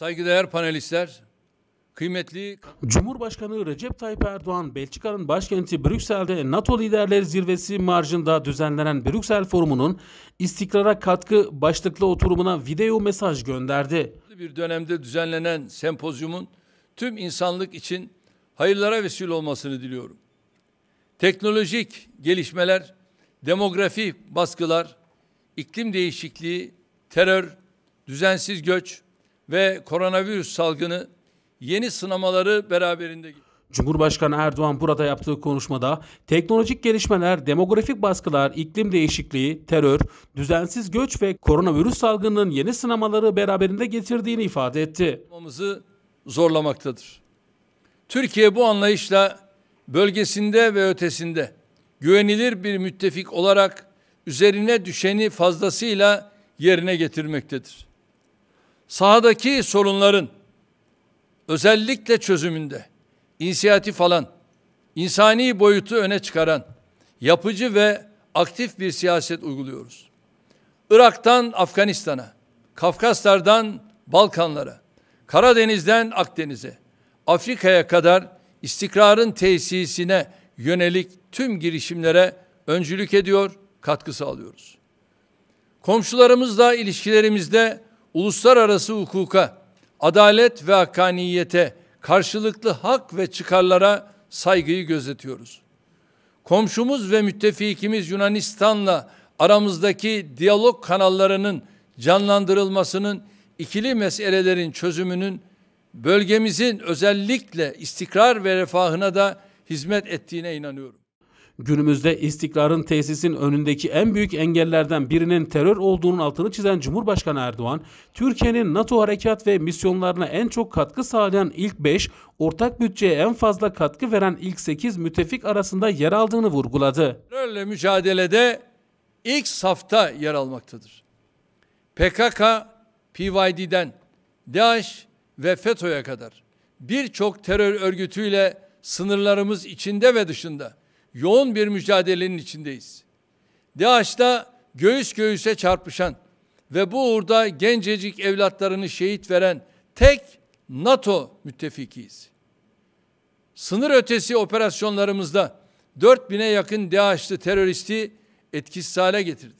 Saygıdeğer panelistler, kıymetli... Cumhurbaşkanı Recep Tayyip Erdoğan, Belçika'nın başkenti Brüksel'de NATO Liderleri Zirvesi marjında düzenlenen Brüksel Forumu'nun istikrara katkı başlıklı oturumuna video mesaj gönderdi. Bir dönemde düzenlenen sempozyumun tüm insanlık için hayırlara vesile olmasını diliyorum. Teknolojik gelişmeler, demografi baskılar, iklim değişikliği, terör, düzensiz göç, ve koronavirüs salgını yeni sınamaları beraberinde Cumhurbaşkanı Erdoğan burada yaptığı konuşmada teknolojik gelişmeler, demografik baskılar, iklim değişikliği, terör, düzensiz göç ve koronavirüs salgınının yeni sınamaları beraberinde getirdiğini ifade etti. zorlamaktadır. Türkiye bu anlayışla bölgesinde ve ötesinde güvenilir bir müttefik olarak üzerine düşeni fazlasıyla yerine getirmektedir sahadaki sorunların özellikle çözümünde inisiyatif alan, insani boyutu öne çıkaran yapıcı ve aktif bir siyaset uyguluyoruz. Irak'tan Afganistan'a, Kafkaslardan Balkanlara, Karadeniz'den Akdeniz'e, Afrika'ya kadar istikrarın tesisine yönelik tüm girişimlere öncülük ediyor, katkı sağlıyoruz. Komşularımızla ilişkilerimizde uluslararası hukuka, adalet ve hakkaniyete, karşılıklı hak ve çıkarlara saygıyı gözetiyoruz. Komşumuz ve müttefikimiz Yunanistan'la aramızdaki diyalog kanallarının canlandırılmasının ikili meselelerin çözümünün bölgemizin özellikle istikrar ve refahına da hizmet ettiğine inanıyorum. Günümüzde istikrarın tesisin önündeki en büyük engellerden birinin terör olduğunun altını çizen Cumhurbaşkanı Erdoğan, Türkiye'nin NATO harekat ve misyonlarına en çok katkı sağlayan ilk 5, ortak bütçeye en fazla katkı veren ilk 8 müttefik arasında yer aldığını vurguladı. Terörle mücadelede ilk safta yer almaktadır. PKK, PYD'den, DAEŞ ve FETÖ'ye kadar birçok terör örgütüyle sınırlarımız içinde ve dışında yoğun bir mücadelenin içindeyiz. DAEŞ'ta göğüs göğüse çarpışan ve bu uğurda gencecik evlatlarını şehit veren tek NATO müttefikiyiz. Sınır ötesi operasyonlarımızda 4000'e yakın DAEŞ'li teröristi etkisiz hale getirdik.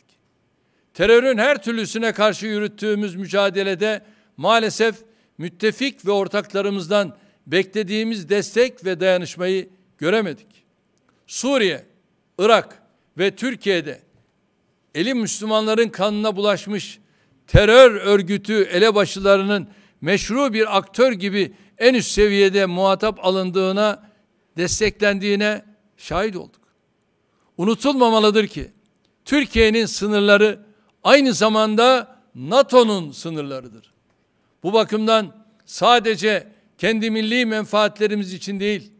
Terörün her türlüsüne karşı yürüttüğümüz mücadelede maalesef müttefik ve ortaklarımızdan beklediğimiz destek ve dayanışmayı göremedik. Suriye, Irak ve Türkiye'de eli Müslümanların kanına bulaşmış terör örgütü elebaşılarının meşru bir aktör gibi en üst seviyede muhatap alındığına, desteklendiğine şahit olduk. Unutulmamalıdır ki Türkiye'nin sınırları aynı zamanda NATO'nun sınırlarıdır. Bu bakımdan sadece kendi milli menfaatlerimiz için değil,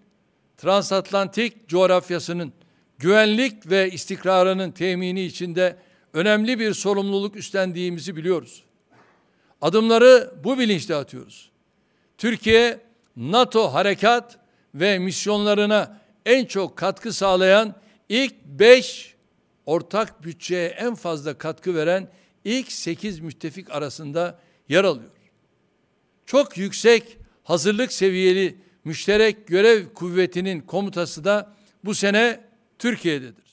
transatlantik coğrafyasının güvenlik ve istikrarının temini içinde önemli bir sorumluluk üstlendiğimizi biliyoruz. Adımları bu bilinçle atıyoruz. Türkiye NATO harekat ve misyonlarına en çok katkı sağlayan ilk 5 ortak bütçeye en fazla katkı veren ilk 8 müttefik arasında yer alıyor. Çok yüksek hazırlık seviyeli müşterek görev kuvvetinin komutası da bu sene Türkiye'dedir.